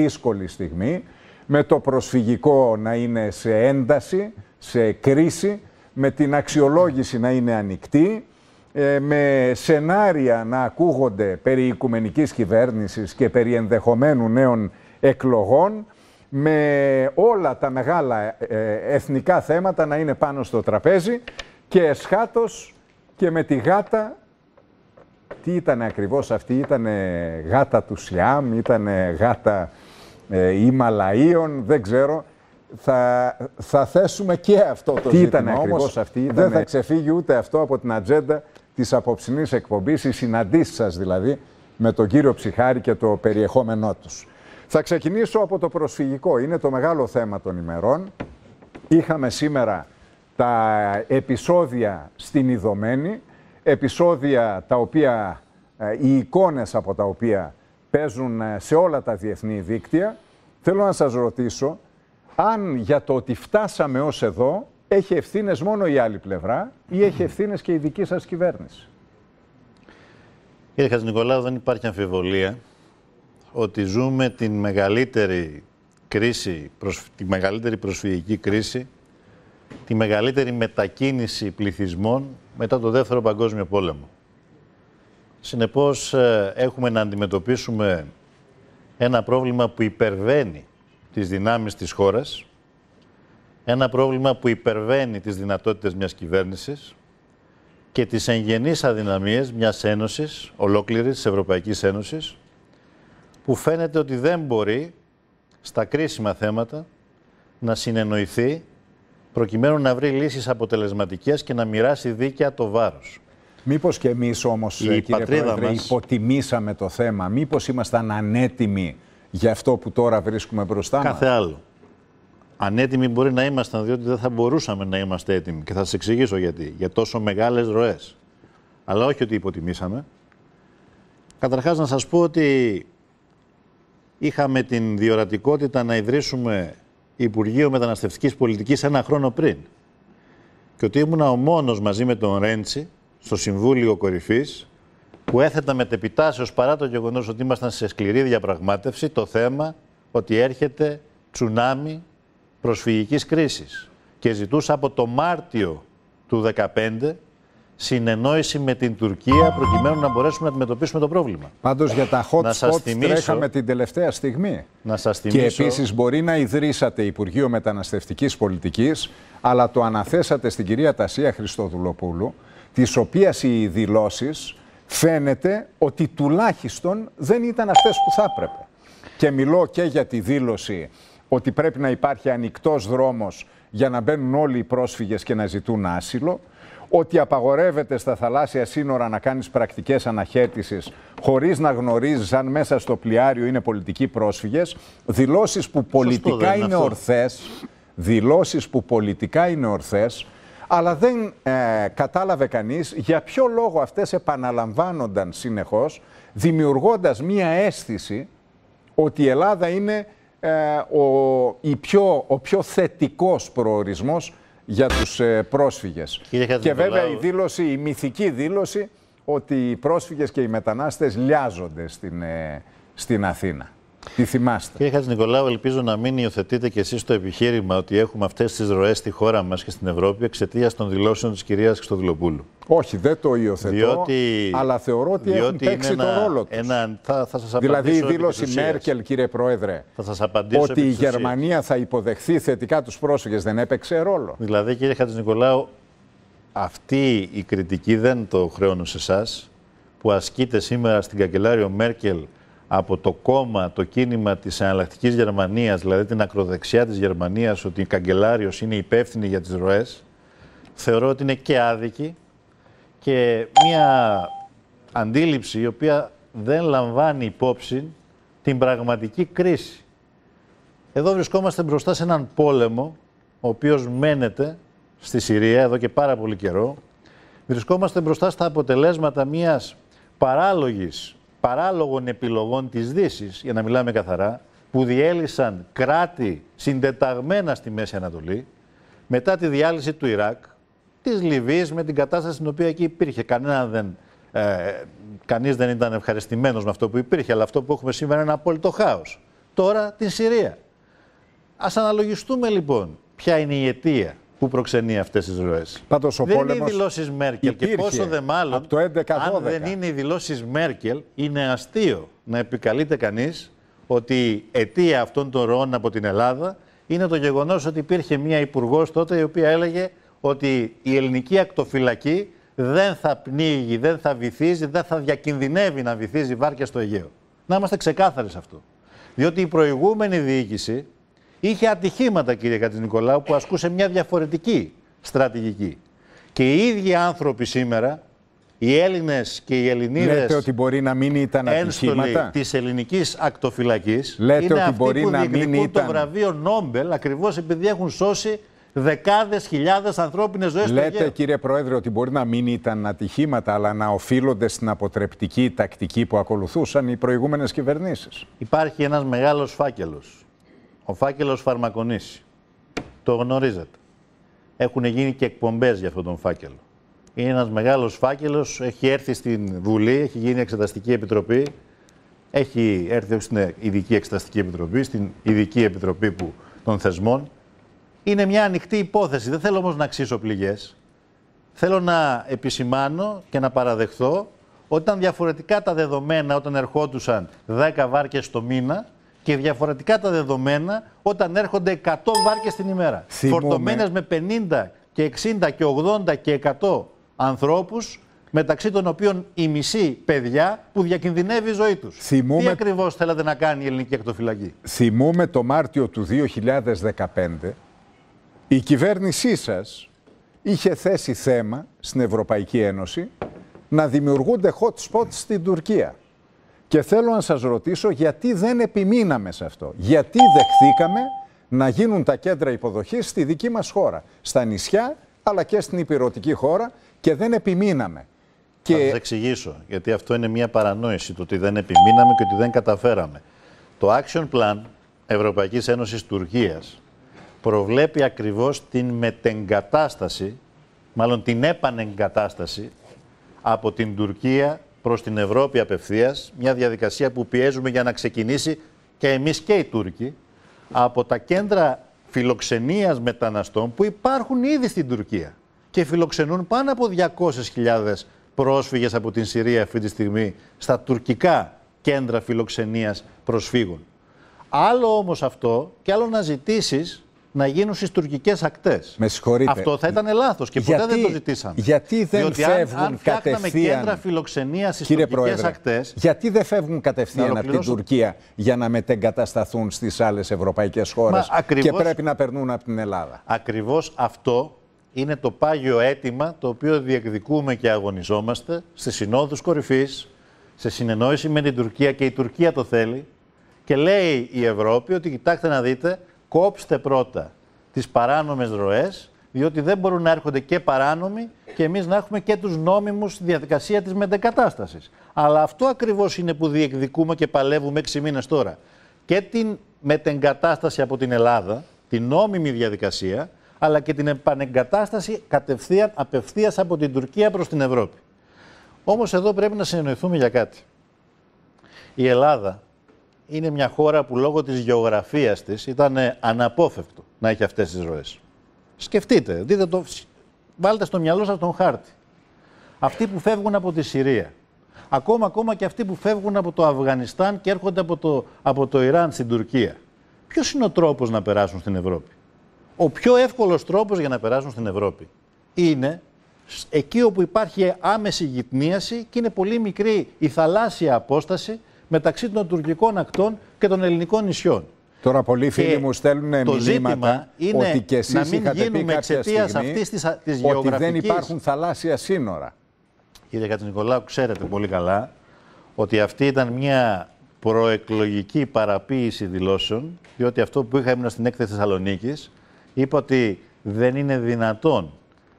δύσκολη στιγμή, με το προσφυγικό να είναι σε ένταση, σε κρίση, με την αξιολόγηση να είναι ανοιχτή, ε, με σενάρια να ακούγονται περί οικουμενικής κυβέρνησης και περί ενδεχομένου νέων εκλογών, με όλα τα μεγάλα ε, εθνικά θέματα να είναι πάνω στο τραπέζι και εσχάτως και με τη γάτα τι ήταν ακριβώς αυτή, ήταν γάτα του Σιάμ, ήταν γάτα ε, ή Μαλαΐων, δεν ξέρω. Θα, θα θέσουμε και αυτό το Τι ζήτημα. Ήταν όμως, δεν θα ξεφύγει ούτε αυτό από την ατζέντα της απόψινής εκπομπής, οι συναντήσεις, σας δηλαδή, με τον κύριο Ψυχάρη και το περιεχόμενό τους. Θα ξεκινήσω από το προσφυγικό. Είναι το μεγάλο θέμα των ημερών. Είχαμε σήμερα τα επεισόδια στην Ιδωμένη, επεισόδια τα οποία, ε, οι εικόνες από τα οποία παίζουν ε, σε όλα τα διεθνή δίκτυα. Θέλω να σας ρωτήσω αν για το ότι φτάσαμε ως εδώ έχει ευθύνες μόνο η άλλη πλευρά ή έχει ευθύνες και η δική σας κυβέρνηση. Κύριε Χατζηνικολάου, δεν υπάρχει αμφιβολία ότι ζούμε την μεγαλύτερη κρίση, τη μεγαλύτερη προσφυγική κρίση, τη μεγαλύτερη μετακίνηση πληθυσμών μετά το Δεύτερο Παγκόσμιο Πόλεμο. Συνεπώς ε, έχουμε να αντιμετωπίσουμε ένα πρόβλημα που υπερβαίνει τις δυνάμεις της χώρας, ένα πρόβλημα που υπερβαίνει τις δυνατότητες μιας κυβέρνησης και τις εγγενείς αδυναμίες μιας ένωσης, ολόκληρης της Ευρωπαϊκής Ένωσης, που φαίνεται ότι δεν μπορεί στα κρίσιμα θέματα να συνεννοηθεί προκειμένου να βρει λύσεις αποτελεσματικές και να μοιράσει δίκαια το βάρος. Μήπως και εμείς όμως, ε, κύριε Πρόεδρε, υποτιμήσαμε το θέμα. Μήπως ήμασταν ανέτοιμοι για αυτό που τώρα βρίσκουμε μπροστά μας. Κάθε άλλο. Ανέτοιμοι μπορεί να ήμασταν, διότι δεν θα μπορούσαμε να είμαστε έτοιμοι. Και θα σας εξηγήσω γιατί. Για τόσο μεγάλες ροές. Αλλά όχι ότι υποτιμήσαμε. Καταρχάς, να σας πω ότι είχαμε την διορατικότητα να ιδρύσουμε Υπουργείο Μεταναστευτικής Πολιτικής ένα χρόνο πριν. Και ότι ήμουνα ο μόνος μαζί με τον Ρέντσι στο Συμβούλιο Κορυφής που έθετα μετεπιτάσεως παρά το γεγονός ότι ήμασταν σε σκληρή διαπραγμάτευση το θέμα ότι έρχεται τσουνάμι προσφυγικής κρίσης. και ζητούσα από το Μάρτιο του 2015 συνεννόηση με την Τουρκία προκειμένου να μπορέσουμε να αντιμετωπίσουμε το πρόβλημα. Πάντως για τα hot spots θυμίσω... τρέχαμε την τελευταία στιγμή. Να θυμίσω... Και επίσης μπορεί να ιδρύσατε Υπουργείο Μεταναστευτικής Πολιτικής, αλλά το αναθέσατε στην κυρία Τασία Χριστοδουλοπούλου τις οποίες οι δηλώσεις φαίνεται ότι τουλάχιστον δεν ήταν αυτές που θα έπρεπε. Και μιλώ και για τη δήλωση ότι πρέπει να υπάρχει ανοιχτός δρόμος για να μπαίνουν όλοι οι πρόσφυγες και να ζητούν άσυλο, ότι απαγορεύεται στα θαλάσσια σύνορα να κάνεις πρακτικές αναχέτησης χωρίς να γνωρίζεις αν μέσα στο πλοιάριο είναι πολιτικοί πρόσφυγες, δηλώσεις που πολιτικά είναι, είναι ορθές, δηλώσεις που πολιτικά είναι ορθές, αλλά δεν ε, κατάλαβε κανείς για ποιο λόγο αυτές επαναλαμβάνονταν συνεχώς, δημιουργώντας μία αίσθηση ότι η Ελλάδα είναι ε, ο, πιο, ο πιο θετικός προορισμός για τους ε, πρόσφυγες. και βέβαια η δήλωση, η μυθική δήλωση, ότι οι πρόσφυγες και οι μετανάστες λιάζονται στην, ε, στην Αθήνα. Τι θυμάστε. Κύριε Χατζη Νικολάου, ελπίζω να μην υιοθετείτε κι εσείς το επιχείρημα ότι έχουμε αυτές τις ροές στη χώρα μας και στην Ευρώπη εξαιτίας των δηλώσεων της κυρίας Χρυστοδηλοπούλου. Όχι, δεν το υιοθετώ. Διότι, αλλά θεωρώ ότι έχουν παίξει ένα, τον ρόλο τους. θα, θα σας δηλαδή, η δήλωση Μέρκελ, κύριε Πρόεδρε, ότι η Γερμανία θα υποδεχθεί θετικά τους πρόσφυγες δεν έπαιξε ρόλο. Δηλαδή, κύριε Χατζη Νικολάου, αυτή η κριτική δεν το χρεώνω σε εσάς που ασκείται σήμερα στην καγκελάριο Μέρκελ από το κόμμα, το κίνημα της αναλλακτικής Γερμανίας, δηλαδή την ακροδεξιά της Γερμανίας, ότι η καγκελάριος είναι υπεύθυνη για τις ροές, θεωρώ ότι είναι και άδικη και μια αντίληψη η οποία δεν λαμβάνει υπόψη την πραγματική κρίση. Εδώ βρισκόμαστε μπροστά σε έναν πόλεμο, ο οποίος μένεται στη Συρία εδώ και πάρα πολύ καιρό. Βρισκόμαστε μπροστά στα αποτελέσματα μιας παράλογης παράλογων επιλογών της δύσης, για να μιλάμε καθαρά, που διέλυσαν κράτη συντεταγμένα στη Μέση Ανατολή, μετά τη διάλυση του Ιράκ, της Λιβύης με την κατάσταση στην οποία εκεί υπήρχε. Κανένα δεν, ε, κανείς δεν ήταν ευχαριστημένος με αυτό που υπήρχε, αλλά αυτό που έχουμε σήμερα είναι ένα απόλυτο χάος. Τώρα την Συρία. Ας αναλογιστούμε λοιπόν ποια είναι η αιτία που προξενεί αυτές τις ροές. Δεν είναι οι δηλώσεις Μέρκελ. Και πόσο δε μάλλον. το 11 αν δεν είναι οι δηλώσεις Μέρκελ, είναι αστείο να επικαλείται κανείς ότι αιτία αυτών των ροών από την Ελλάδα είναι το γεγονός ότι υπήρχε μια υπουργός τότε η οποία έλεγε ότι η ελληνική ακτοφυλακή δεν θα πνίγει, δεν θα βυθίζει, δεν θα διακινδυνεύει να βυθίζει βάρκε στο Αιγαίο. Να είμαστε ξεκάθαροι σε αυτό. Διότι η προηγούμενη διοίκηση είχε ατυχήματα, κύριε Κατζηνικολάου που ασκούσε μια διαφορετική στρατηγική. Και οι ίδιοι άνθρωποι σήμερα, οι Έλληνες και οι Ελληνίδες. Λέτε ότι μπορεί να μην ήταν ατυχήματα. της ελληνικής ακτοφυλακής. Λέτε είναι ότι αυτοί μπορεί που να μην ήταν. το βραβείο Νόμπελ ακριβώς επειδή έχουν σώσει δεκάδες χιλιάδες ανθρώπινες ζωές του Λέτε, κύριε Πρόεδρε, ότι μπορεί να μην ήταν ατυχήματα, αλλά να οφείλονται στην αποτρεπτική τακτική που ακολουθούσαν οι προηγούμενες κυβερνήσεις. Υπάρχει ένας μεγάλος φάκελος ο φάκελος φαρμακονήσει. Το γνωρίζετε. Έχουν γίνει και εκπομπές για αυτόν τον φάκελο. Είναι ένας μεγάλος φάκελος, έχει έρθει στην Βουλή, έχει γίνει εξεταστική επιτροπή. Έχει έρθει στην Ειδική Εξεταστική Επιτροπή, στην Ειδική Επιτροπή που, των Θεσμών. Είναι μια ανοιχτή υπόθεση. Δεν θέλω όμως να ξύσω πληγές. Θέλω να επισημάνω και να παραδεχθώ ότι ήταν διαφορετικά τα δεδομένα όταν ερχόντουσαν 10 βάρκες το μήνα και διαφορετικά τα δεδομένα όταν έρχονται 100 βάρκες την ημέρα. Φορτωμένες με 50 και 60 και 80 και 100 ανθρώπους μεταξύ των οποίων η μισή παιδιά που διακινδυνεύει η ζωή τους. Θυμούμε... Τι ακριβώς θέλατε να κάνει η ελληνική εκτοφυλακή. Θυμούμε το Μάρτιο του 2015 η κυβέρνησή σας είχε θέσει θέμα στην Ευρωπαϊκή Ένωση να δημιουργούνται hot spots στην Τουρκία. Και θέλω να σας ρωτήσω γιατί δεν επιμείναμε σε αυτό. Γιατί δεχθήκαμε να γίνουν τα κέντρα υποδοχής στη δική μας χώρα. Στα νησιά αλλά και στην υπηρετική χώρα και δεν επιμείναμε. Και... Θα σας εξηγήσω γιατί αυτό είναι μια παρανόηση το ότι δεν επιμείναμε και ότι δεν καταφέραμε. Το Action Plan Ευρωπαϊκής Ένωσης Τουρκίας προβλέπει ακριβώς την μετεγκατάσταση, μάλλον την επανεγκατάσταση από την Τουρκία προς την Ευρώπη απευθείας, μια διαδικασία που πιέζουμε για να ξεκινήσει και εμείς και οι Τούρκοι από τα κέντρα φιλοξενίας μεταναστών που υπάρχουν ήδη στην Τουρκία και φιλοξενούν πάνω από 200.000 πρόσφυγες από την Συρία αυτή τη στιγμή στα τουρκικά κέντρα φιλοξενίας προσφύγων. Άλλο όμως αυτό και άλλο να ζητήσεις να γίνουν στις τουρκικές ακτές. Με συγχωρείτε. Αυτό θα ήταν λάθος και ποτέ δεν το ζητήσαμε. Γιατί δεν Διότι φεύγουν αν, αν κατευθείαν. κέντρα φιλοξενίας στις τουρκικέ ακτές. Γιατί δεν φεύγουν κατευθείαν από την Τουρκία για να μετεγκατασταθούν στις άλλες ευρωπαϊκές χώρες και πρέπει να περνούν από την Ελλάδα. Ακριβώς αυτό είναι το πάγιο αίτημα το οποίο διεκδικούμε και αγωνιζόμαστε στις συνόδους κορυφής, σε συνεννόηση με την Τουρκία και η Τουρκία το θέλει. Και λέει η Ευρώπη ότι κοιτάξτε να δείτε, κόψτε πρώτα τις παράνομες ροές, διότι δεν μπορούν να έρχονται και παράνομοι και εμείς να έχουμε και τους νόμιμους στη διαδικασία της μετεγκατάστασης. Αλλά αυτό ακριβώς είναι που διεκδικούμε και παλεύουμε έξι μήνες τώρα. Και την μετεγκατάσταση από την Ελλάδα, την νόμιμη διαδικασία, αλλά και την επανεγκατάσταση κατευθείαν, απευθείας από την Τουρκία προς την Ευρώπη. Όμως εδώ πρέπει να συνεννοηθούμε για κάτι. Η Ελλάδα είναι μια χώρα που λόγω της γεωγραφίας της ήταν αναπόφευκτο να έχει αυτές τις ροές. Σκεφτείτε, δείτε το, βάλτε στο μυαλό σας τον χάρτη. Αυτοί που φεύγουν από τη Συρία, ακόμα, ακόμα και αυτοί που φεύγουν από το Αφγανιστάν και έρχονται από το, από το Ιράν στην Τουρκία. Ποιος είναι ο τρόπος να περάσουν στην Ευρώπη. Ο πιο εύκολος τρόπος για να περάσουν στην Ευρώπη είναι εκεί όπου υπάρχει άμεση γυπνίαση και είναι πολύ μικρή η θαλάσσια απόσταση μεταξύ των τουρκικών ακτών και των ελληνικών νησιών. Τώρα πολλοί φίλοι μου στέλνουν το μηνύματα ότι και εσείς να μην είχατε εξαιτία αυτής της γεωγραφική. Ότι δεν υπάρχουν θαλάσσια σύνορα. Κύριε Κατσονικολάου, ξέρετε πολύ καλά ότι αυτή ήταν μια προεκλογική παραποίηση δηλώσεων, διότι αυτό που είχα έμεινα στην έκθεση Θεσσαλονίκης, είπα ότι δεν είναι δυνατόν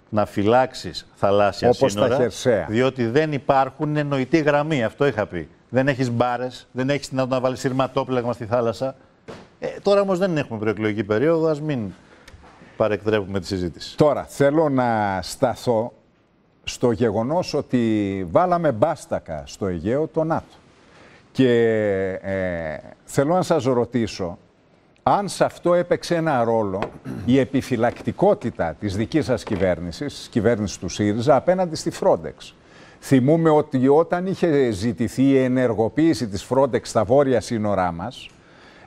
να φυλάξεις θαλάσσια Όπως σύνορα. Διότι δεν υπάρχουν νοητή γραμμή. Αυτό είχα πει δεν έχεις μπάρες, δεν έχεις να, να βάλεις σειρματόπλεγμα στη θάλασσα. Ε, τώρα όμως δεν έχουμε προεκλογική περίοδο, ας μην παρεκτρέπουμε τη συζήτηση. Τώρα θέλω να σταθώ στο γεγονός ότι βάλαμε μπάστακα στο Αιγαίο το ΝΑΤΟ. Και ε, θέλω να σας ρωτήσω αν σε αυτό έπαιξε ένα ρόλο η επιφυλακτικότητα της δικής σας κυβέρνησης, της κυβέρνησης του ΣΥΡΙΖΑ, απέναντι στη Frontex. Θυμούμε ότι όταν είχε ζητηθεί η ενεργοποίηση της Frontex στα βόρεια σύνορά μας,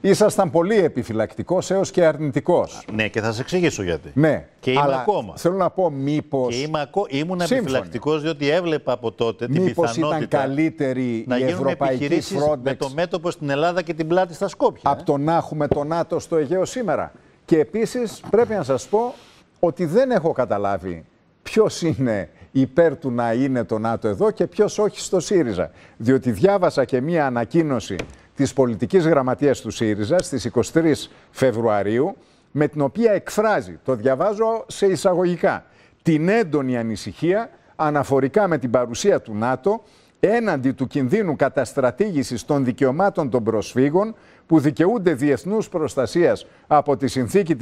ήσασταν πολύ επιφυλακτικός έως και αρνητικός. Ναι, και θα σα εξηγήσω γιατί. Ναι, και είμαι αλλά ακόμα. Θέλω να πω, μήπως. Και είμαι ακο... ήμουν επιφυλακτικός, διότι έβλεπα από τότε την μήπως πιθανότητα. ήταν καλύτερη η ευρωπαϊκή Frontex. Με το μέτωπο στην Ελλάδα και την πλάτη στα Σκόπια. Από ε? το να έχουμε το ΝΑΤΟ στο Αιγαίο σήμερα. Και επίσης πρέπει να σας πω ότι δεν έχω καταλάβει ποιος είναι υπέρ του να είναι το ΝΑΤΟ εδώ και ποιος όχι στο ΣΥΡΙΖΑ. Διότι διάβασα και μία ανακοίνωση της πολιτικής γραμματείας του ΣΥΡΙΖΑ στις 23 Φεβρουαρίου, με την οποία εκφράζει, το διαβάζω σε εισαγωγικά, την έντονη ανησυχία αναφορικά με την παρουσία του ΝΑΤΟ έναντι του κινδύνου καταστρατήγησης των δικαιωμάτων των προσφύγων που δικαιούνται διεθνούς προστασίας από τη Συνθήκη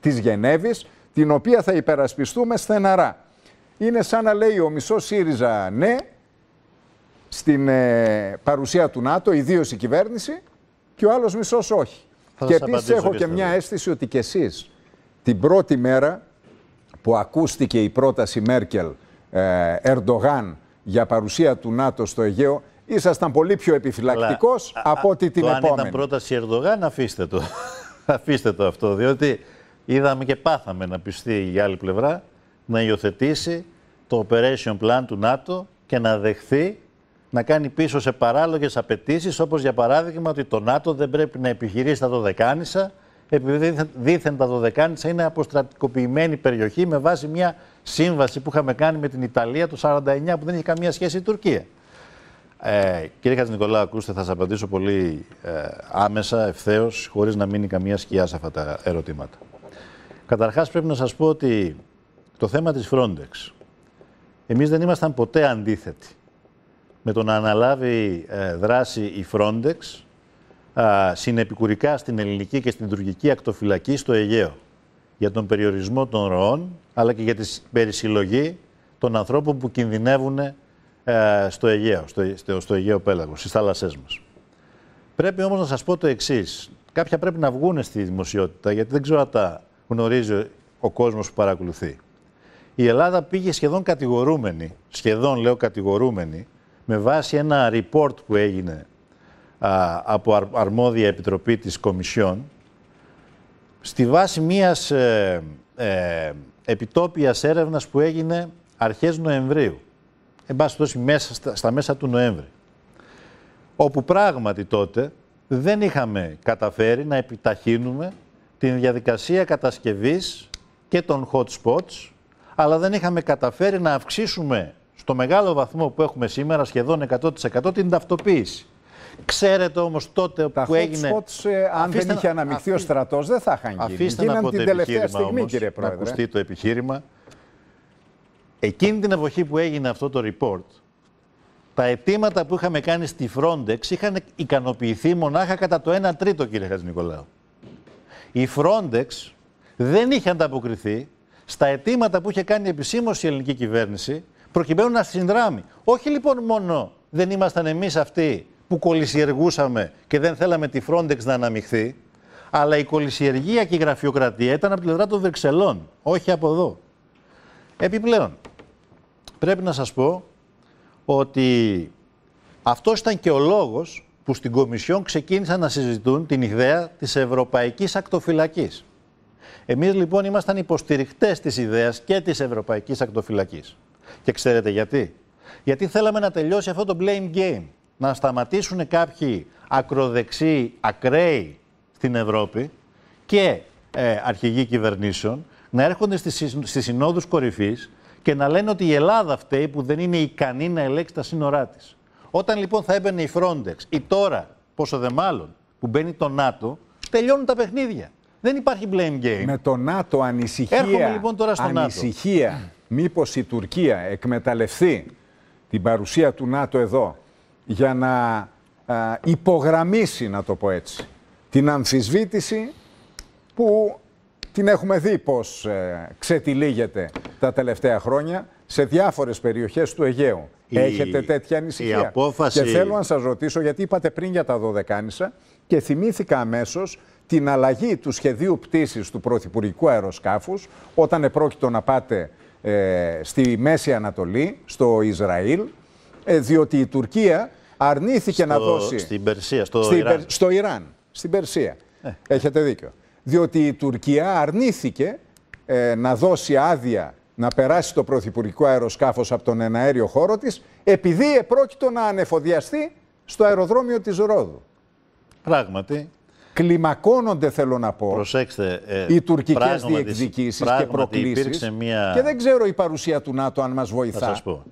της, την οποία θα υπερασπιστούμε στεναρά είναι σαν να λέει ο μισός ΣΥΡΙΖΑ ναι στην ε, παρουσία του ΝΑΤΟ, ιδίως η κυβέρνηση, και ο άλλος μισός όχι. και επίση έχω και μια αίσθηση ότι κι εσείς την πρώτη μέρα που ακούστηκε η πρόταση Μέρκελ ε, Ερντογάν για παρουσία του ΝΑΤΟ στο Αιγαίο, ήσασταν πολύ πιο επιφυλακτικός από ότι την το επόμενη. Αν ήταν πρόταση Ερντογάν, αφήστε το. αφήστε το αυτό, διότι είδαμε και πάθαμε να πιστεί η άλλη πλευρά να υιοθετήσει το operation plan του ΝΑΤΟ και να δεχθεί να κάνει πίσω σε παράλογες απαιτήσεις, όπως για παράδειγμα ότι το ΝΑΤΟ δεν πρέπει να επιχειρήσει τα Δωδεκάνησα επειδή δήθεν τα Δωδεκάνησα είναι αποστρατικοποιημένη περιοχή με βάση μια σύμβαση που είχαμε κάνει με την Ιταλία το 49 που δεν είχε καμία σχέση η Τουρκία. Ε, κύριε Νικολάου, ακούστε, θα σας απαντήσω πολύ ε, άμεσα, ευθέως, χωρίς να μείνει καμία σκιά σε αυτά τα ερωτήματα. Καταρχάς πρέπει να σας πω ότι το θέμα της Frontex. Εμείς δεν ήμασταν ποτέ αντίθετοι με το να αναλάβει ε, δράση η Frontex α, συνεπικουρικά στην ελληνική και στην τουρκική ακτοφυλακή στο Αιγαίο για τον περιορισμό των ροών αλλά και για τη περισυλλογή των ανθρώπων που κινδυνεύουν ε, στο Αιγαίο, στο, στο, στο Αιγαίο Πέλαγος, στις θάλασσές μας. Πρέπει όμως να σας πω το εξής. Κάποια πρέπει να βγουν στη δημοσιότητα γιατί δεν ξέρω αν τα γνωρίζει ο κόσμος που παρακολουθεί η Ελλάδα πήγε σχεδόν κατηγορούμενη, σχεδόν λέω κατηγορούμενη, με βάση ένα report που έγινε από αρμόδια επιτροπή της Κομισιόν, στη βάση μιας ε, ε, επιτόπιας έρευνας που έγινε αρχές Νοεμβρίου, εν πάση μέσα, στα, μέσα του Νοέμβρη, όπου πράγματι τότε δεν είχαμε καταφέρει να επιταχύνουμε την διαδικασία κατασκευής και των hot spots αλλά δεν είχαμε καταφέρει να αυξήσουμε στο μεγάλο βαθμό που έχουμε σήμερα, σχεδόν 100% την ταυτοποίηση. Ξέρετε όμως τότε Τα που hot έγινε. Spots, ε, αν δεν είχε αναμειχθεί ο στρατός, δεν θα είχαν γίνει. Αφήστε Γίναν να πω την τελευταία στιγμή, όμως, κύριε Να ακουστεί το επιχείρημα. Εκείνη την εποχή που έγινε αυτό το report, τα αιτήματα που είχαμε κάνει στη Frontex είχαν ικανοποιηθεί μονάχα κατά το 1 τρίτο, κύριε Χατζη Η Frontex δεν είχε ανταποκριθεί στα αιτήματα που είχε κάνει επισήμως η ελληνική κυβέρνηση, προκειμένου να συνδράμει. Όχι λοιπόν μόνο δεν ήμασταν εμείς αυτοί που κολυσιεργούσαμε και δεν θέλαμε τη Frontex να αναμειχθεί, αλλά η κολυσιεργία και η γραφειοκρατία ήταν από την πλευρά των Βρυξελών, όχι από εδώ. Επιπλέον, πρέπει να σας πω ότι αυτός ήταν και ο λόγος που στην Κομισιόν ξεκίνησαν να συζητούν την ιδέα της Ευρωπαϊκής Ακτοφυλακής. Εμείς λοιπόν ήμασταν υποστηριχτές της ιδέας και της ευρωπαϊκής ακτοφυλακής. Και ξέρετε γιατί. Γιατί θέλαμε να τελειώσει αυτό το blame game. Να σταματήσουν κάποιοι ακροδεξοί, ακραίοι στην Ευρώπη και ε, αρχηγοί κυβερνήσεων να έρχονται στις, στις συνόδους κορυφής και να λένε ότι η Ελλάδα φταίει που δεν είναι ικανή να ελέγξει τα σύνορά της. Όταν λοιπόν θα έμπαινε η Frontex ή τώρα, πόσο δε μάλλον, που μπαίνει το ΝΑΤΟ, τελειώνουν τα παιχνίδια. Δεν υπάρχει blame game. Με το ΝΑΤΟ ανησυχία. Έρχομαι λοιπόν τώρα στο ανησυχία. μήπως Μήπω η Τουρκία εκμεταλλευτεί την παρουσία του ΝΑΤΟ εδώ για να υπογραμμίσει, να το πω έτσι, την αμφισβήτηση που την έχουμε δει πώς ε, ξετυλίγεται τα τελευταία χρόνια σε διάφορες περιοχές του Αιγαίου. Η... Έχετε τέτοια ανησυχία. Η απόφαση... Και θέλω να σας ρωτήσω, γιατί είπατε πριν για τα Δωδεκάνησα και θυμήθηκα αμέσως την αλλαγή του σχεδίου πτήσης του Πρωθυπουργικού αεροσκάφους όταν επρόκειτο να πάτε ε, στη Μέση Ανατολή, στο Ισραήλ, ε, διότι η Τουρκία αρνήθηκε να δώσει... Στην Περσία, στο, Ιράν. στο Ιράν. Στην Περσία. Έχετε δίκιο διότι η Τουρκία αρνήθηκε ε, να δώσει άδεια να περάσει το πρωθυπουργικό αεροσκάφος από τον εναέριο χώρο της, επειδή επρόκειτο να ανεφοδιαστεί στο αεροδρόμιο της Ρόδου. Πράγματι. Κλιμακώνονται, θέλω να πω, Προσέξτε, ε, οι τουρκικές διεκδικήσεις και προκλήσεις μια... και δεν ξέρω η παρουσία του ΝΑΤΟ αν μας βοηθά. Θα σας πω.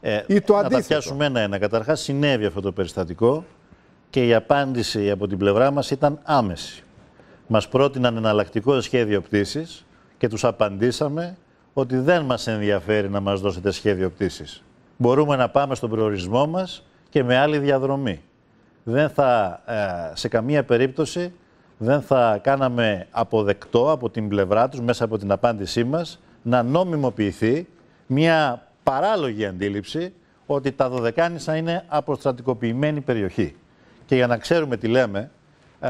Ε, ή το Να τα ενα ένα-ένα. Καταρχάς συνέβη αυτό το περιστατικό και η απάντηση από την πλευρά μας ήταν άμεση μας πρότειναν εναλλακτικό σχέδιο πτήσης και τους απαντήσαμε ότι δεν μας ενδιαφέρει να μας δώσετε σχέδιο πτήσης. Μπορούμε να πάμε στον προορισμό μας και με άλλη διαδρομή. Δεν θα, ε, σε καμία περίπτωση, δεν θα κάναμε αποδεκτό από την πλευρά τους, μέσα από την απάντησή μας, να νόμιμοποιηθεί μια παράλογη αντίληψη ότι τα Δωδεκάνησα είναι αποστρατικοποιημένη περιοχή. Και για να ξέρουμε τι λέμε, ε,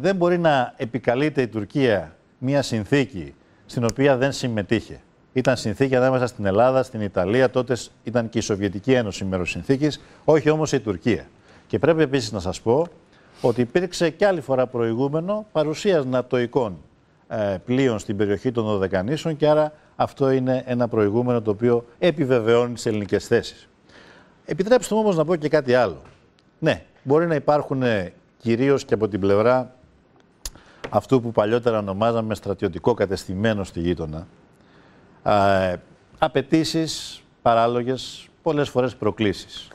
δεν μπορεί να επικαλείται η Τουρκία μια συνθήκη στην οποία δεν συμμετείχε. Ήταν συνθήκη ανάμεσα στην Ελλάδα, στην Ιταλία, τότε ήταν και η Σοβιετική Ένωση μέρος συνθήκης, όχι όμως η Τουρκία. Και πρέπει επίσης να σας πω ότι υπήρξε και άλλη φορά προηγούμενο παρουσίας νατοικών ε, πλοίων στην περιοχή των Δωδεκανήσων και άρα αυτό είναι ένα προηγούμενο το οποίο επιβεβαιώνει τις ελληνικές θέσεις. Επιτρέψτε μου όμως να πω και κάτι άλλο. Ναι, μπορεί να υπάρχουν ε, κυρίως και από την πλευρά αυτού που παλιότερα ονομάζαμε στρατιωτικό κατεστημένο στη γείτονα. Α, Απαιτήσεις, παράλογες, πολλές φορές προκλήσεις.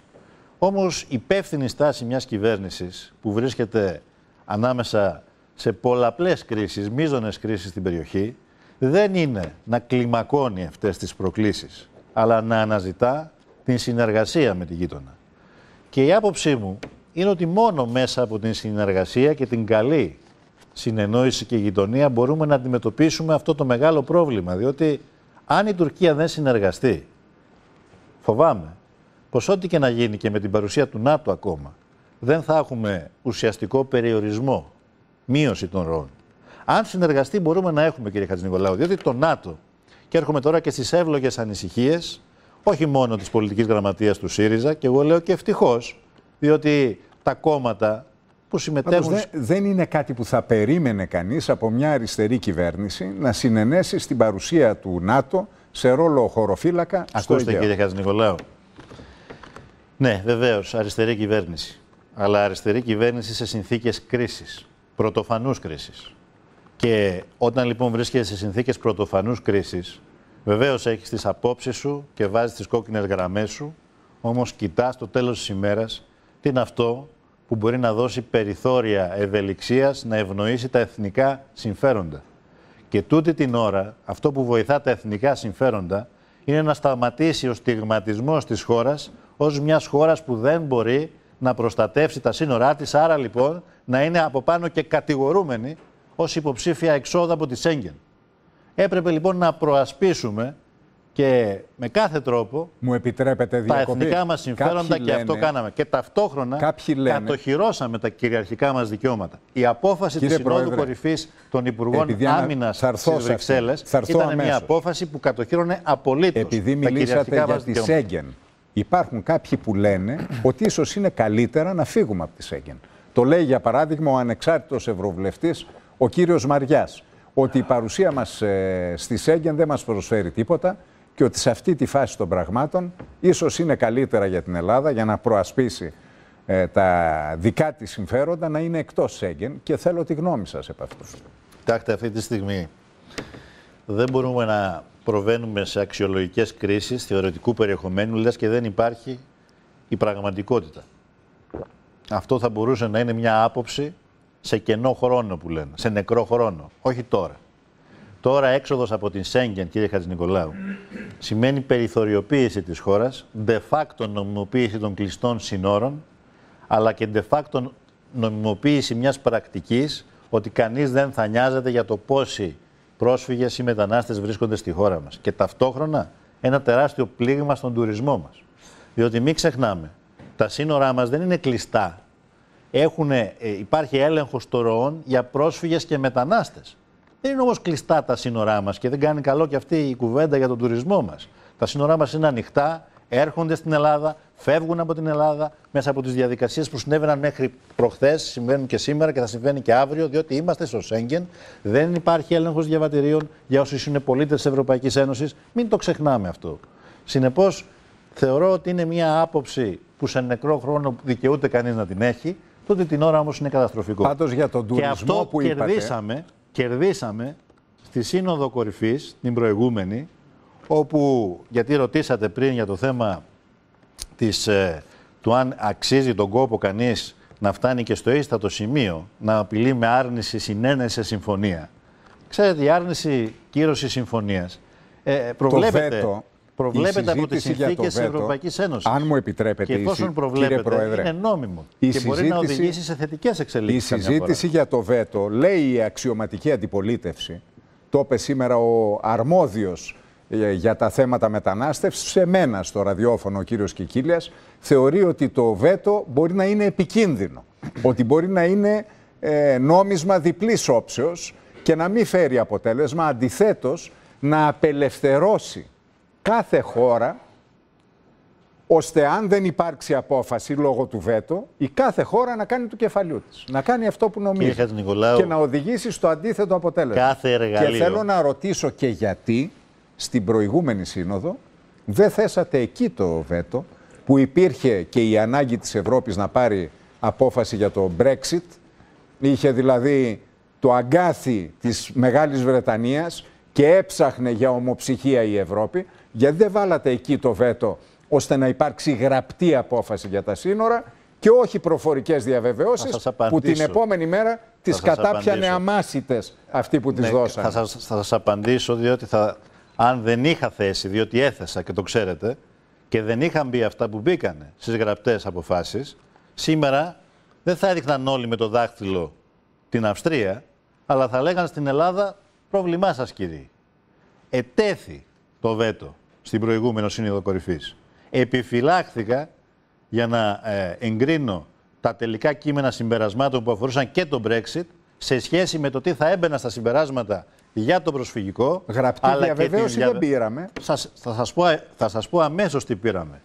Όμως υπεύθυνη στάση μιας κυβέρνησης που βρίσκεται ανάμεσα σε πολλαπλές κρίσεις, μίζονε κρίσεις στην περιοχή, δεν είναι να κλιμακώνει αυτές τις προκλήσεις, αλλά να αναζητά την συνεργασία με τη γείτονα. Και η άποψή μου είναι ότι μόνο μέσα από την συνεργασία και την καλή συνεννόηση και γειτονία μπορούμε να αντιμετωπίσουμε αυτό το μεγάλο πρόβλημα. Διότι αν η Τουρκία δεν συνεργαστεί, φοβάμαι πως ό,τι και να γίνει και με την παρουσία του ΝΑΤΟ ακόμα, δεν θα έχουμε ουσιαστικό περιορισμό, μείωση των ροών. Αν συνεργαστεί μπορούμε να έχουμε, κύριε Χατζηνικολάου, διότι το ΝΑΤΟ, και έρχομαι τώρα και στις εύλογες ανησυχίες, όχι μόνο της πολιτικής γραμματείας του ΣΥΡΙΖΑ, και εγώ λέω και ευτυχώς διότι τα κόμματα που συμμετέχουν... δεν είναι κάτι που θα περίμενε κανείς από μια αριστερή κυβέρνηση να συνενέσει στην παρουσία του ΝΑΤΟ σε ρόλο χωροφύλακα Ακούστε, κύριε Χατζηνικολάου. Ναι, βεβαίως, αριστερή κυβέρνηση. Αλλά αριστερή κυβέρνηση σε συνθήκες κρίσης. Πρωτοφανούς κρίσης. Και όταν λοιπόν βρίσκεσαι σε συνθήκες πρωτοφανούς κρίσης, βεβαίως έχεις τις απόψεις σου και βάζεις τις κόκκινες γραμμές σου, όμως κοιτάς το τέλος της ημέρας τι είναι αυτό που μπορεί να δώσει περιθώρια ευελιξίας να ευνοήσει τα εθνικά συμφέροντα. Και τούτη την ώρα αυτό που βοηθά τα εθνικά συμφέροντα είναι να σταματήσει ο στιγματισμός της χώρας ως μιας χώρας που δεν μπορεί να προστατεύσει τα σύνορά της, άρα λοιπόν να είναι από πάνω και κατηγορούμενη ως υποψήφια εξόδου από τη Σέγγεν. Έπρεπε λοιπόν να προασπίσουμε και με κάθε τρόπο μου επιτρέπετε διακοπή. τα εθνικά μας συμφέροντα Κάποιοι και αυτό κάναμε. Και ταυτόχρονα κατοχυρώσαμε τα κυριαρχικά μας δικαιώματα. Η απόφαση τη της Συνόδου Κορυφής των Υπουργών Άμυνα στι Βρυξέλλε ήταν μια απόφαση που κατοχύρωνε απολύτως Επειδή τα κυριαρχικά για τη Σέγγεν, υπάρχουν κάποιοι που λένε ότι ίσως είναι καλύτερα να φύγουμε από τη Σέγγεν. Το λέει για παράδειγμα ο ανεξάρτητος ευρωβουλευτής ο κύριος Μαριάς ότι η παρουσία μας ε, στη Σέγγεν δεν μας προσφέρει τίποτα και ότι σε αυτή τη φάση των πραγμάτων ίσως είναι καλύτερα για την Ελλάδα για να προασπίσει ε, τα δικά της συμφέροντα να είναι εκτός Σέγγεν και θέλω τη γνώμη σας επ' αυτού. Κοιτάξτε αυτή τη στιγμή δεν μπορούμε να προβαίνουμε σε αξιολογικές κρίσεις θεωρητικού περιεχομένου λες και δεν υπάρχει η πραγματικότητα. Αυτό θα μπορούσε να είναι μια άποψη σε κενό χρόνο που λένε, σε νεκρό χρόνο, όχι τώρα. Τώρα έξοδος από την Σέγγεν, κύριε Χατζηνικολάου, σημαίνει περιθωριοποίηση της χώρας, de facto νομιμοποίηση των κλειστών συνόρων, αλλά και de facto νομιμοποίηση μιας πρακτικής ότι κανείς δεν θα νοιάζεται για το πόσοι πρόσφυγες ή μετανάστες βρίσκονται στη χώρα μας. Και ταυτόχρονα ένα τεράστιο πλήγμα στον τουρισμό μας. Διότι μην ξεχνάμε, τα σύνορά μας δεν είναι κλειστά. Ε, υπάρχει έλεγχος των για πρόσφυγες και μετανάστες. Δεν είναι όμως κλειστά τα σύνορά μας και δεν κάνει καλό και αυτή η κουβέντα για τον τουρισμό μας. Τα σύνορά μας είναι ανοιχτά, έρχονται στην Ελλάδα, φεύγουν από την Ελλάδα μέσα από τις διαδικασίες που συνέβαιναν μέχρι προχθές, συμβαίνουν και σήμερα και θα συμβαίνει και αύριο, διότι είμαστε στο Σέγγεν. Δεν υπάρχει έλεγχος διαβατηρίων για όσους είναι πολίτες της Ευρωπαϊκής Ένωσης. Μην το ξεχνάμε αυτό. Συνεπώς, θεωρώ ότι είναι μια άποψη που σε νεκρό χρόνο δικαιούται κανείς να την έχει, τότε την ώρα όμως είναι καταστροφικό. Πάντως για τον τουρισμό που κερδίσαμε, κερδίσαμε στη Σύνοδο Κορυφής, την προηγούμενη, όπου, γιατί ρωτήσατε πριν για το θέμα της, ε, του αν αξίζει τον κόπο κανείς να φτάνει και στο ίστατο σημείο, να απειλεί με άρνηση συνένεση συμφωνία. Ξέρετε, η άρνηση κύρωση συμφωνίας ε, προβλέπεται προβλέπεται από τις συνθήκε τη Ευρωπαϊκής Ένωσης. Αν μου επιτρέπετε, και εφόσον Πρόεδρε, είναι νόμιμο. και μπορεί να οδηγήσει σε θετικές εξελίξεις. Η συζήτηση για το βέτο, λέει η αξιωματική αντιπολίτευση, το είπε σήμερα ο αρμόδιος ε, για τα θέματα μετανάστευσης, σε μένα στο ραδιόφωνο ο κύριος Κικίλιας, θεωρεί ότι το βέτο μπορεί να είναι επικίνδυνο, ότι μπορεί να είναι ε, νόμισμα διπλής όψεως και να μην φέρει αποτέλεσμα, αντιθέτως, να απελευθερώσει κάθε χώρα, ώστε αν δεν υπάρξει απόφαση λόγω του βέτο, η κάθε χώρα να κάνει του κεφαλιού της. Να κάνει αυτό που νομίζει. και να οδηγήσει στο αντίθετο αποτέλεσμα. Κάθε εργαλείο. Και θέλω να ρωτήσω και γιατί στην προηγούμενη σύνοδο δεν θέσατε εκεί το βέτο που υπήρχε και η ανάγκη της Ευρώπης να πάρει απόφαση για το Brexit. Είχε δηλαδή το αγκάθι της Μεγάλης Βρετανίας και έψαχνε για ομοψυχία η Ευρώπη γιατί δεν βάλατε εκεί το βέτο ώστε να υπάρξει γραπτή απόφαση για τα σύνορα και όχι προφορικές διαβεβαιώσεις που την επόμενη μέρα τις κατάπιανε αμάσιτες αυτοί που τις ναι, Θα σας, σας απαντήσω διότι θα, αν δεν είχα θέση, διότι έθεσα και το ξέρετε, και δεν είχαν μπει αυτά που μπήκανε στις γραπτές αποφάσεις, σήμερα δεν θα έδειχναν όλοι με το δάχτυλο την Αυστρία, αλλά θα λέγαν στην Ελλάδα πρόβλημά σας κύριε, Ετέθη το βέτο στην προηγούμενο σύνοδο κορυφής. Επιφυλάχθηκα για να ε, εγκρίνω τα τελικά κείμενα συμπερασμάτων που αφορούσαν και το Brexit σε σχέση με το τι θα έμπαινα στα συμπεράσματα για το προσφυγικό. Γραπτή διαβεβαίωση δεν πήραμε. Σας, ε, θα σας πω, θα πω αμέσως τι πήραμε.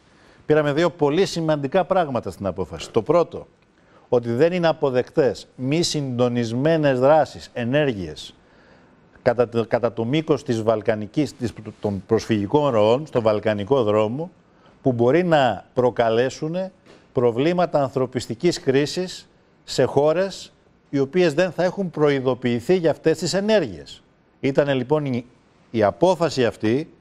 Πήραμε δύο πολύ σημαντικά πράγματα στην απόφαση. Το πρώτο, ότι δεν είναι αποδεκτές μη συντονισμένες δράσεις ενέργειες κατά το, κατά μήκος της βαλκανικής, των προσφυγικών ροών, στον βαλκανικό δρόμο, που μπορεί να προκαλέσουν προβλήματα ανθρωπιστικής κρίσης σε χώρες οι οποίες δεν θα έχουν προειδοποιηθεί για αυτές τις ενέργειες. Ήταν λοιπόν η, απόφαση αυτή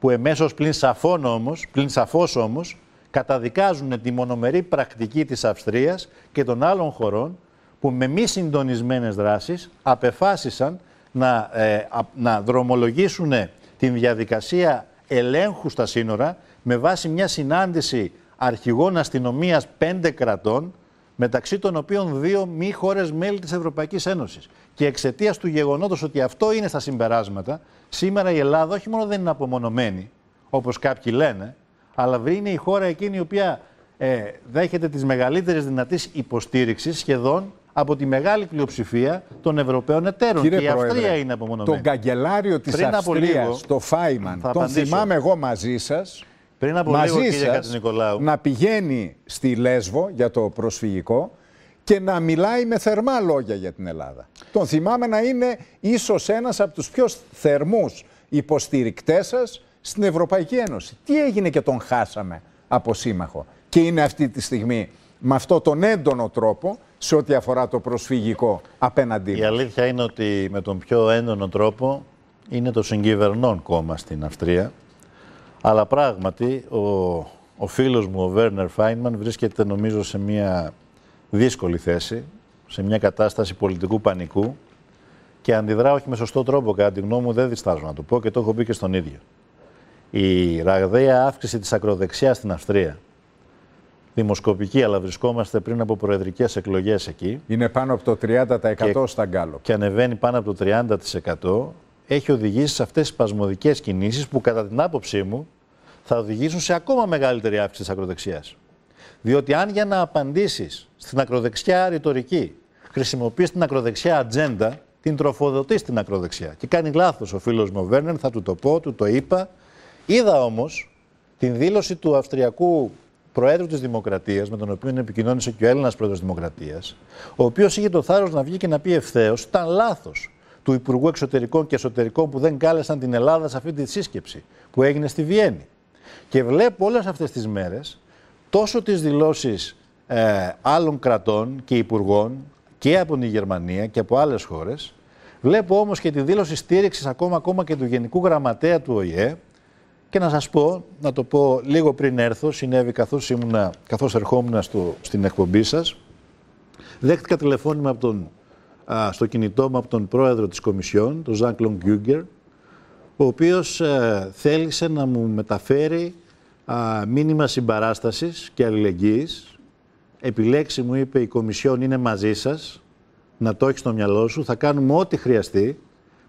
που εμέσως πλην, σαφών όμως, πλην σαφώς όμως καταδικάζουν τη μονομερή πρακτική της Αυστρίας και των άλλων χωρών που με μη συντονισμένες δράσεις απεφάσισαν να, ε, να δρομολογήσουν την διαδικασία ελέγχου στα σύνορα με βάση μια συνάντηση αρχηγών αστυνομίας πέντε κρατών, μεταξύ των οποίων δύο μη χώρες μέλη της Ευρωπαϊκής Ένωσης. Και εξαιτίας του γεγονότος ότι αυτό είναι στα συμπεράσματα, σήμερα η Ελλάδα όχι μόνο δεν είναι απομονωμένη, όπως κάποιοι λένε, αλλά είναι η χώρα εκείνη η οποία ε, δέχεται τις μεγαλύτερες δυνατής υποστήριξης σχεδόν από τη μεγάλη πλειοψηφία των Ευρωπαίων εταίρων. Κύριε και η Αυστρία Πρόεδρε, είναι απομονωμένη. Τον καγκελάριο της Αυστρία, το Φάιμαν, τον θυμάμαι εγώ μαζί σας. Πριν από μαζί λίγο, κύριε σας, να πηγαίνει στη Λέσβο για το προσφυγικό και να μιλάει με θερμά λόγια για την Ελλάδα. Τον θυμάμαι να είναι ίσως ένας από τους πιο θερμούς υποστηρικτές σας στην Ευρωπαϊκή Ένωση. Τι έγινε και τον χάσαμε από σύμμαχο και είναι αυτή τη στιγμή με αυτόν τον έντονο τρόπο σε ό,τι αφορά το προσφυγικό απέναντί Η αλήθεια είναι ότι με τον πιο έντονο τρόπο είναι το συγκυβερνών κόμμα στην Αυστρία. Αλλά πράγματι ο, ο φίλος μου, ο Βέρνερ Φάινμαν, βρίσκεται νομίζω σε μια δύσκολη θέση, σε μια κατάσταση πολιτικού πανικού και αντιδρά όχι με σωστό τρόπο. Κατά τη γνώμη μου δεν διστάζω να το πω και το έχω πει και στον ίδιο. Η ραγδαία αύξηση της ακροδεξιάς στην Αυστρία δημοσκοπική, αλλά βρισκόμαστε πριν από προεδρικές εκλογές εκεί. Είναι πάνω από το 30% και, στα Γκάλο. Και ανεβαίνει πάνω από το 30%. Έχει οδηγήσει σε αυτές τις σπασμωδικές κινήσεις που, κατά την άποψή μου, θα οδηγήσουν σε ακόμα μεγαλύτερη αύξηση της ακροδεξιάς. Διότι αν για να απαντήσεις στην ακροδεξιά ρητορική χρησιμοποιείς την ακροδεξιά ατζέντα, την τροφοδοτείς την ακροδεξιά. Και κάνει λάθος ο φίλος μου Βέρνερ, θα του το πω, του το είπα. Είδα όμως την δήλωση του Αυστριακού Προέδρου της Δημοκρατίας, με τον οποίο επικοινώνησε και ο Έλληνας Πρόεδρος Δημοκρατίας, ο οποίος είχε το θάρρος να βγει και να πει ευθέως: ήταν λάθος του Υπουργού Εξωτερικών και Εσωτερικών που δεν κάλεσαν την Ελλάδα σε αυτή τη σύσκεψη που έγινε στη Βιέννη. Και βλέπω όλες αυτές τις μέρες τόσο τις δηλώσεις ε, άλλων κρατών και υπουργών και από τη Γερμανία και από άλλες χώρες. Βλέπω όμως και τη δήλωση στήριξης ακόμα, ακόμα και του Γενικού Γραμματέα του ΟΗΕ και να σας πω, να το πω λίγο πριν έρθω, συνέβη καθώς, καθώς ερχόμουν στο, στην εκπομπή σας, δέχτηκα τηλεφώνημα από τον, στο κινητό μου από τον πρόεδρο της Κομισιόν, τον Ζαν Κλον Γκιούγκερ, ο οποίος ε, θέλησε να μου μεταφέρει α, μήνυμα συμπαράστασης και αλληλεγγύης. Επιλέξη μου είπε, η Κομισιόν είναι μαζί σας, να το έχεις στο μυαλό σου, θα κάνουμε ό,τι χρειαστεί,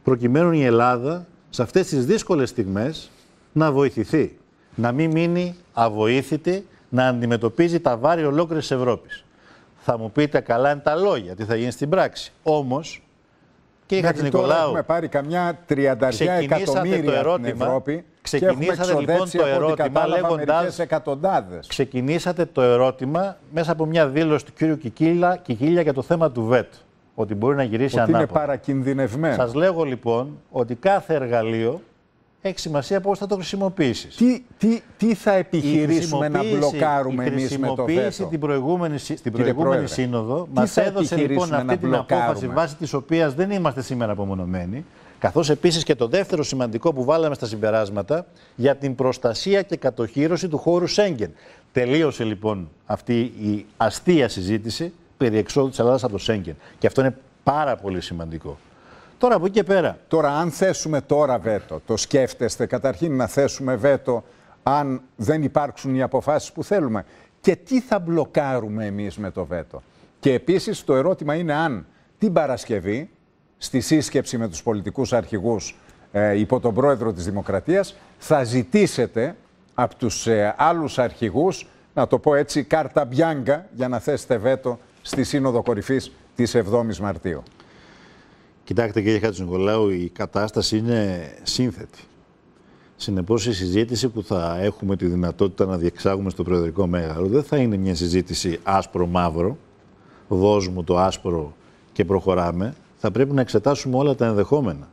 προκειμένου η Ελλάδα σε αυτές τις δύσκολες στιγμές να βοηθηθεί. Να μην μείνει αβοήθητη να αντιμετωπίζει τα βάρη ολόκληρης Ευρώπης. Θα μου πείτε καλά είναι τα λόγια, τι θα γίνει στην πράξη. Όμως και είχατε Νικολάου, Έχουμε πάρει καμιά τριανταριά εκατομμύρια λοιπόν το ερώτημα, στην Ευρώπη. Ξεκινήσατε λοιπόν το ερώτημα λέγοντας, Ξεκινήσατε το ερώτημα μέσα από μια δήλωση του κύριου Κικίλια, Κικίλια για το θέμα του ΒΕΤ. Ότι μπορεί να γυρίσει ανάποδα. Ότι είναι παρακινδυνευμένος. Σας λέγω λοιπόν ότι κάθε εργαλείο έχει σημασία πώς θα το χρησιμοποιήσεις. Τι, τι, τι θα επιχειρήσουμε να μπλοκάρουμε εμείς με το Η την προηγούμενη, στην προηγούμενη σύνοδο μα έδωσε λοιπόν αυτή την απόφαση βάσει της οποίας δεν είμαστε σήμερα απομονωμένοι. Καθώς επίσης και το δεύτερο σημαντικό που βάλαμε στα συμπεράσματα για την προστασία και κατοχύρωση του χώρου Σέγγεν. Τελείωσε λοιπόν αυτή η αστεία συζήτηση περί εξόδου της Ελλάδας από το Σέγγεν. Και αυτό είναι πάρα πολύ σημαντικό. Τώρα από και πέρα. Τώρα, αν θέσουμε τώρα βέτο, το σκέφτεστε καταρχήν να θέσουμε βέτο αν δεν υπάρξουν οι αποφάσεις που θέλουμε. Και τι θα μπλοκάρουμε εμείς με το βέτο. Και επίσης το ερώτημα είναι αν την Παρασκευή, στη σύσκεψη με τους πολιτικούς αρχηγούς ε, υπό τον πρόεδρο της Δημοκρατίας, θα ζητήσετε από τους ε, άλλους αρχηγούς, να το πω έτσι, κάρτα μπιάνγκα για να θέσετε βέτο στη Σύνοδο Κορυφής της 7 η Μαρτίου. Κοιτάξτε κύριε Χάτζη Νικολάου, η κατάσταση είναι σύνθετη. Συνεπώς η συζήτηση που θα έχουμε τη δυνατότητα να διεξάγουμε στο Προεδρικό Μέγαρο δεν θα είναι μια συζήτηση άσπρο-μαύρο, δώσ' το άσπρο και προχωράμε. Θα πρέπει να εξετάσουμε όλα τα ενδεχόμενα.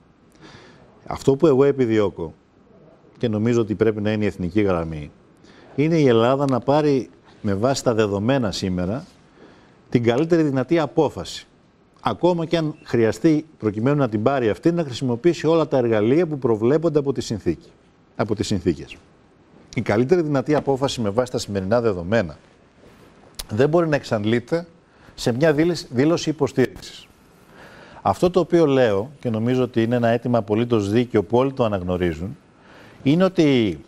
Αυτό που εγώ επιδιώκω και νομίζω ότι πρέπει να είναι η εθνική γραμμή, είναι η Ελλάδα να πάρει με βάση τα δεδομένα σήμερα την καλύτερη δυνατή απόφαση ακόμα και αν χρειαστεί προκειμένου να την πάρει αυτή, να χρησιμοποιήσει όλα τα εργαλεία που προβλέπονται από τη συνθήκη. Από τις συνθήκες. Η καλύτερη δυνατή απόφαση με βάση τα σημερινά δεδομένα δεν μπορεί να εξαντλείται σε μια δήλωση υποστήριξης. Αυτό το οποίο λέω και νομίζω ότι είναι ένα αίτημα απολύτως δίκαιο που όλοι το αναγνωρίζουν, είναι ότι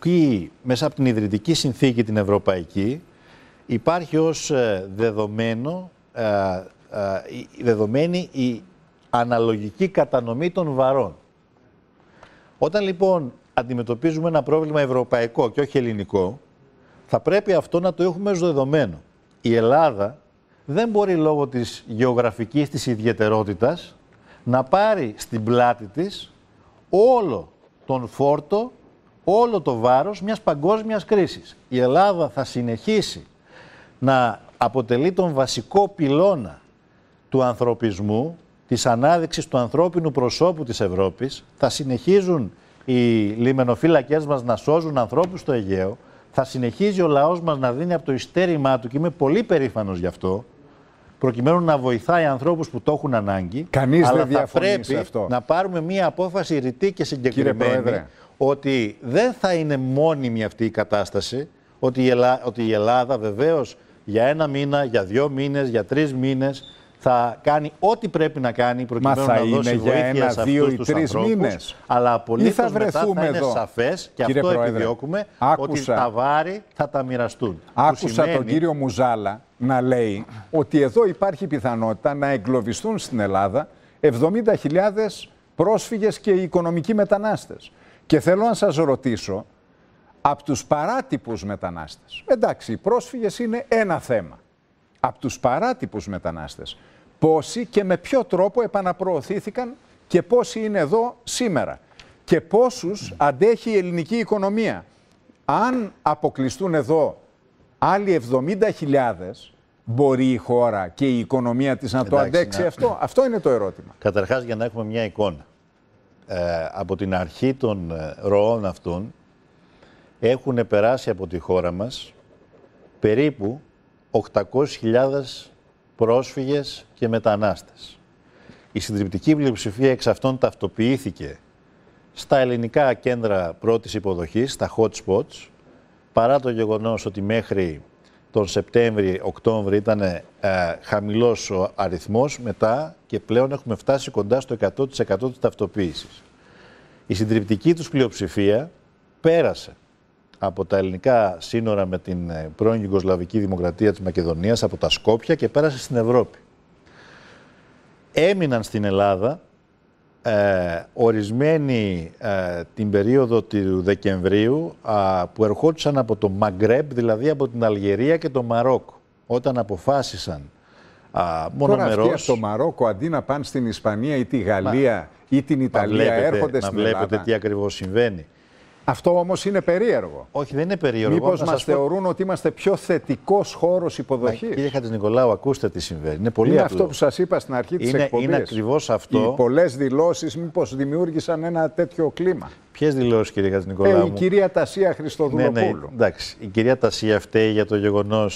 η μέσα από την ιδρυτική συνθήκη την ευρωπαϊκή υπάρχει ως ε, δεδομένο ε, ε, δεδομένη η αναλογική κατανομή των βαρών. Όταν λοιπόν αντιμετωπίζουμε ένα πρόβλημα ευρωπαϊκό και όχι ελληνικό, θα πρέπει αυτό να το έχουμε δεδομένο. Η Ελλάδα δεν μπορεί λόγω της γεωγραφικής της ιδιαιτερότητας να πάρει στην πλάτη της όλο τον φόρτο, όλο το βάρος μιας παγκόσμιας κρίσης. Η Ελλάδα θα συνεχίσει να αποτελεί τον βασικό πυλώνα του ανθρωπισμού, της ανάδειξης του ανθρώπινου προσώπου της Ευρώπης. Θα συνεχίζουν οι λιμενοφύλακές μας να σώζουν ανθρώπους στο Αιγαίο. Θα συνεχίζει ο λαός μας να δίνει από το ιστέρημά του και είμαι πολύ περήφανος γι' αυτό προκειμένου να βοηθάει ανθρώπους που το έχουν ανάγκη. Κανείς αλλά δεν θα πρέπει να πάρουμε μία απόφαση ρητή και συγκεκριμένη ότι δεν θα είναι μόνιμη αυτή η κατάσταση, ότι η Ελλάδα, ότι Ελλάδα για ένα μήνα, για δύο μήνες, για τρεις μήνες. Θα κάνει ό,τι πρέπει να κάνει προκειμένου Μα θα να είναι δώσει βοήθεια ένα, σε αυτούς δύο, τους τρεις ανθρώπους. Μήνες. Αλλά απολύτως θα μετά θα σαφές και αυτό Πρόεδρε, επιδιώκουμε ότι τα βάρη θα τα μοιραστούν. Άκουσα τον κύριο Μουζάλα να λέει ότι εδώ υπάρχει πιθανότητα να εγκλωβιστούν στην Ελλάδα 70.000 πρόσφυγες και οικονομικοί μετανάστες. Και θέλω να σας ρωτήσω από τους παράτυπους μετανάστες. Εντάξει, οι πρόσφυγες είναι ένα θέμα. Από τους παράτυπους μετανάστες. Πόσοι και με ποιο τρόπο επαναπροωθήθηκαν και πόσοι είναι εδώ σήμερα. Και πόσους αντέχει η ελληνική οικονομία. Αν αποκλειστούν εδώ άλλοι 70.000, μπορεί η χώρα και η οικονομία της να το αντέξει ναι. αυτό. Αυτό είναι το ερώτημα. Καταρχάς, για να έχουμε μια εικόνα. Ε, από την αρχή των ε, ροών αυτών, έχουν περάσει από τη χώρα μας περίπου 800.000 πρόσφυγες και μετανάστες. Η συντριπτική πλειοψηφία εξ αυτών ταυτοποιήθηκε στα ελληνικά κέντρα πρώτης υποδοχής, στα hot spots, παρά το γεγονός ότι μέχρι τον Σεπτέμβρη-Οκτώβρη ήταν ε, χαμηλός ο αριθμός, μετά και πλέον έχουμε φτάσει κοντά στο 100% της ταυτοποίησης. Η συντριπτική τους πλειοψηφία πέρασε από τα ελληνικά σύνορα με την ε, πρώην Γιουγκοσλαβική Δημοκρατία της Μακεδονίας, από τα Σκόπια και πέρασε στην Ευρώπη. Έμειναν στην Ελλάδα ε, ορισμένοι ε, την περίοδο του Δεκεμβρίου που ερχόντουσαν από το Μαγκρέμπ, δηλαδή από την Αλγερία και το Μαρόκο, όταν αποφάσισαν α, μονομερός... Τώρα αυτοί το Μαρόκο αντί να πάνε στην Ισπανία ή τη Γαλλία ή την Ιταλία έρχονται στην να Ελλάδα. βλέπετε τι ακριβώς συμβαίνει. Αυτό όμως είναι περίεργο. Όχι, δεν είναι περίεργο. Μήπως μα πω... θεωρούν ότι είμαστε πιο θετικός χώρος υποδοχής. Κύριε Χατζη Νικολάου, ακούστε τι συμβαίνει. Είναι πολύ είναι απλό. αυτό που σας είπα στην αρχή της εκπομπή. Είναι ακριβώς αυτό. Οι πολλές δηλώσεις, μήπως δημιούργησαν ένα τέτοιο κλίμα. Ποιες δηλώσεις, κύριε Χατζη Νικολάου. Ε, η κυρία Τασία Χριστοδουλοπούλου. Ναι, ναι, εντάξει. Η κυρία Τασία φταίει για το γεγονός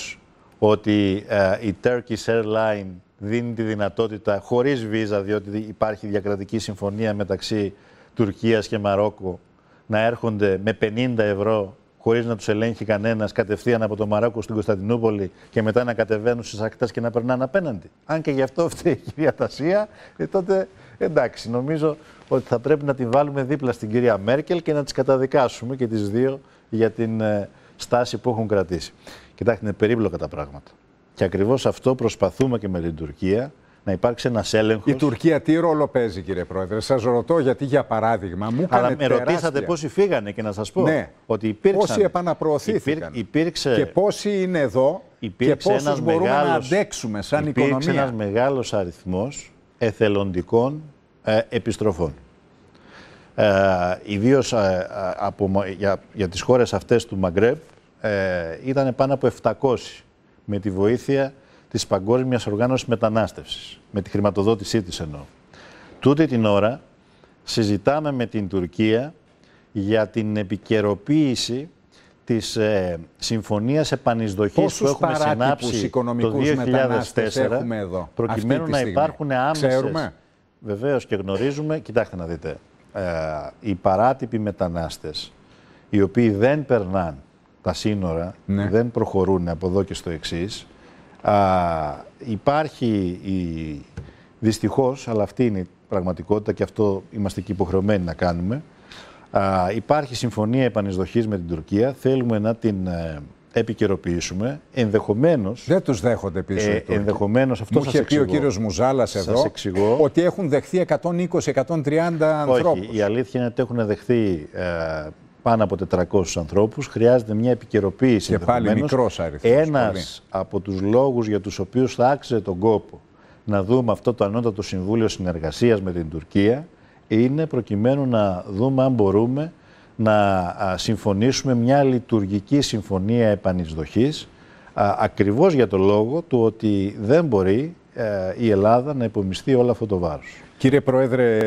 ότι ε, η Turkish Airline δίνει τη δυνατότητα χωρίς βίζα, διότι υπάρχει διακρατική συμφωνία μεταξύ Τουρκίας και Μαρόκου να έρχονται με 50 ευρώ χωρίς να τους ελέγχει κανένας κατευθείαν από το Μαρόκο στην Κωνσταντινούπολη και μετά να κατεβαίνουν στις ακτές και να περνάνε απέναντι. Αν και γι' αυτό φταίει η διατασία, Τασία, ε, τότε εντάξει, νομίζω ότι θα πρέπει να τη βάλουμε δίπλα στην κυρία Μέρκελ και να τις καταδικάσουμε και τις δύο για την ε, στάση που έχουν κρατήσει. Κοιτάξτε, είναι περίπλοκα τα πράγματα. Και ακριβώς αυτό προσπαθούμε και με την Τουρκία να υπάρξει ένας έλεγχος. Η Τουρκία τι ρόλο παίζει, κύριε Πρόεδρε. Σας ρωτώ γιατί, για παράδειγμα, μου Αλλά με ρωτήσατε πόσοι φύγανε και να σας πω ναι. ότι υπήρξαν. Πόσοι επαναπροωθήθηκαν. Υπήρξε... Και πόσοι είναι εδώ και πόσους μπορούμε να αντέξουμε σαν υπήρξε οικονομία. Υπήρξε ένας μεγάλος αριθμός εθελοντικών ε, επιστροφών. Ε, Ιδίως ε, για, για τις χώρες αυτές του Μαγκρέπ ε, ήταν πάνω από 700 με τη βοήθεια της Παγκόσμιας Οργάνωσης Μετανάστευσης, με τη χρηματοδότησή της εννοώ. Τούτη την ώρα συζητάμε με την Τουρκία για την επικαιροποίηση της ε, συμφωνίας επανεισδοχής που έχουμε συνάψει το 2004, εδώ, προκειμένου να υπάρχουν άμεσες. Βεβαίως και γνωρίζουμε, κοιτάξτε να δείτε, ε, οι παράτυποι μετανάστες, οι οποίοι δεν περνάνε τα σύνορα, ναι. δεν προχωρούν από εδώ και στο εξής, Α, υπάρχει η, δυστυχώς, αλλά αυτή είναι η πραγματικότητα και αυτό είμαστε και υποχρεωμένοι να κάνουμε, α, υπάρχει συμφωνία επανεισδοχής με την Τουρκία, θέλουμε να την ε, επικαιροποιήσουμε, ενδεχομένως... Δεν τους δέχονται πίσω ε, Ενδεχομένως, αυτό Μου είχε πει ο κύριος Μουζάλας εξηγώ, ότι έχουν δεχθεί 120-130 ανθρώπους. η αλήθεια είναι ότι έχουν δεχθεί... Ε, πάνω από 400 ανθρώπους. Χρειάζεται μια επικαιροποίηση. Και πάλι μικρός αριθμός. Ένας από τους λόγους για τους οποίους θα άξιζε τον κόπο να δούμε αυτό το ανώτατο συμβούλιο συνεργασίας με την Τουρκία είναι προκειμένου να δούμε αν μπορούμε να συμφωνήσουμε μια λειτουργική συμφωνία επανεισδοχής ακριβώς για το λόγο του ότι δεν μπορεί ε, η Ελλάδα να υπομειστεί όλο αυτό το βάρος. Κύριε Πρόεδρε,